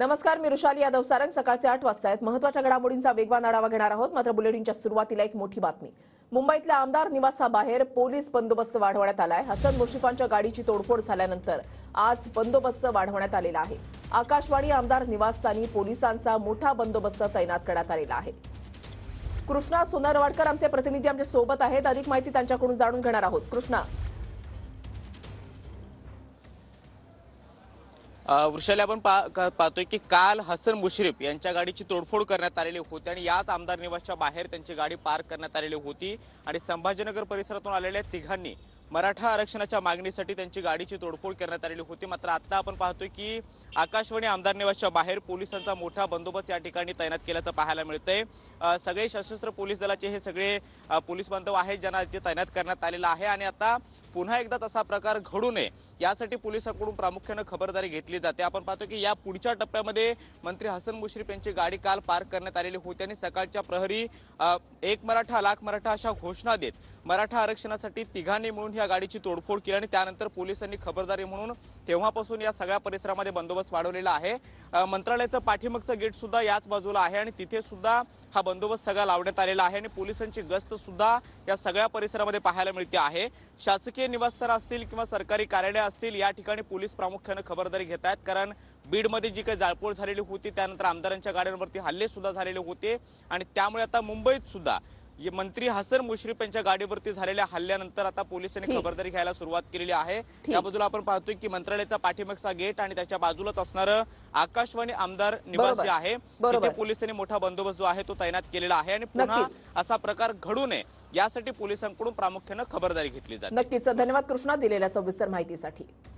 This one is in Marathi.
नमस्कार मी रुशाली यादव सारंग सकाळचे आठ वाजता आहेत महत्वाच्या घडामोडींचा वेगवान आढावा घेणार आहोत मात्र बुलेटिनच्या सुरुवातीला एक मोठी बातमी मुंबईतल्या आमदार निवासाबाहेर पोलीस बंदोबस्त वाढवण्यात आलाय हसन मुशिफांच्या गाडीची तोडफोड झाल्यानंतर आज बंदोबस्त वाढवण्यात आलेला आहे आकाशवाणी आमदार निवासस्थानी पोलिसांचा मोठा बंदोबस्त तैनात करण्यात आलेला आहे कृष्णा सोनारवाडकर आमचे प्रतिनिधी आमच्या सोबत आहेत अधिक माहिती त्यांच्याकडून जाणून घेणार आहोत कृष्णा वृषाली आपण पाहतोय की काल हसन मुश्रीफ यांच्या गाडीची तोडफोड करण्यात आलेली होती आणि याच आमदार निवासच्या बाहेर त्यांची गाडी पार्क करण्यात आलेली होती आणि संभाजीनगर परिसरातून आलेल्या तिघांनी मराठा आरक्षणाच्या मागणीसाठी त्यांची गाडीची तोडफोड करण्यात आलेली होती मात्र आता आपण पाहतोय की आकाशवाणी आमदार निवासच्या बाहेर पोलिसांचा मोठा बंदोबस्त या ठिकाणी तैनात केल्याचं पाहायला मिळतंय सगळे सशस्त्र पोलीस दलाचे हे सगळे पोलीस बांधव आहेत ज्यांना इथे तैनात करण्यात आलेला आहे आणि आता पुन्हा एकदा तसा प्रकार घडू नये यासाठी पोलिसांकडून प्रामुख्यानं खबरदारी घेतली जाते आपण पाहतो की या पुढच्या टप्प्यामध्ये मंत्री हसन मुश्रीफ यांची गाडी काल पार्क करण्यात आलेली होती आणि सकाळच्या प्रहरी एक मराठा लाख मराठा अशा घोषणा देत मराठा आरक्षणासाठी तिघांनी मिळून या गाडीची तोडफोड केली आणि त्यानंतर पोलिसांनी खबरदारी म्हणून तेव्हापासून या सगळ्या परिसरामध्ये बंदोबस्त वाढवलेला आहे मंत्रालयाचं पाठीमागचं गेट सुद्धा याच बाजूला आहे आणि तिथे सुद्धा हा बंदोबस्त सगळा लावण्यात आलेला आहे आणि पोलिसांची गस्त सुद्धा या सगळ्या परिसरामध्ये पाहायला मिळते आहे शासकीय निवासस्थान असतील किंवा सरकारी कार्यालय असतील या ठिकाणी पोलीस प्रामुख्यानं खबरदारी घेत आहेत कारण बीडमध्ये जी काही जाळपोळ झालेली होती त्यानंतर आमदारांच्या गाड्यांवरती हल्ले सुद्धा झालेले होते आणि त्यामुळे आता मुंबईत सुद्धा मंत्री हसन मुश्रीफ यांच्या गाडीवरती झालेल्या हल्ल्यानंतर आता पोलिसांनी खबरदारी घ्यायला सुरुवात केलेली आहे त्या बाजूला आपण पाहतोय की मंत्रालयाचा पाठीमागचा गेट आणि त्याच्या बाजूलाच असणारं आकाशवाणी आमदार निवास जे आहे तिथे पोलिसांनी मोठा बंदोबस्त जो आहे तो तैनात केलेला आहे आणि पुन्हा असा प्रकार घडू नये यासाठी पोलिसांकडून प्रामुख्यानं खबरदारी घेतली जाते नक्कीच धन्यवाद कृष्णा दिलेल्या सविस्तर माहितीसाठी